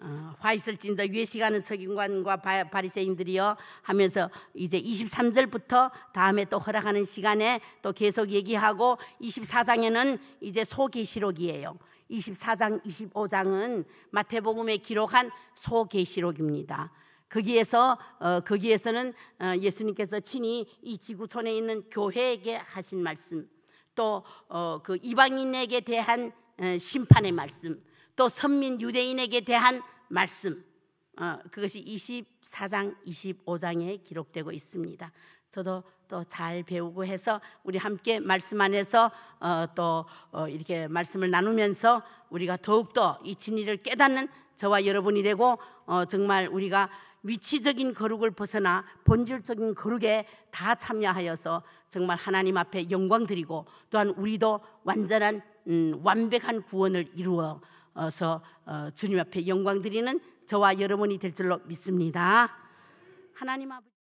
A: 어, 화 있을진저 위에 시간은 서기관과 바, 리새인들이여 하면서 이제 23절부터 다음에 또 허락하는 시간에 또 계속 얘기하고 24장에는 이제 소계시록이에요. 24장, 25장은 마태복음에 기록한 소계시록입니다. 거기에서 어, 거기에서는 어, 예수님께서 친히 이 지구촌에 있는 교회에게 하신 말씀, 또그 어, 그 이방인에게 대한 어, 심판의 말씀, 또 선민 유대인에게 대한 말씀 어, 그것이 24장 25장에 기록되고 있습니다. 저도 또 잘 배우고 해서 우리 함께 말씀 안에서 어, 또 어, 이렇게 말씀을 나누면서 우리가 더욱더 이 진리를 깨닫는 저와 여러분이 되고 어, 정말 우리가 위치적인 거룩을 벗어나 본질적인 거룩에 다 참여하여서 정말 하나님 앞에 영광 드리고 또한 우리도 완전한 음, 완벽한 구원을 이루어 어서 어, 주님 앞에 영광 드리는 저와 여러분이 될 줄로 믿습니다. 하나님 아버지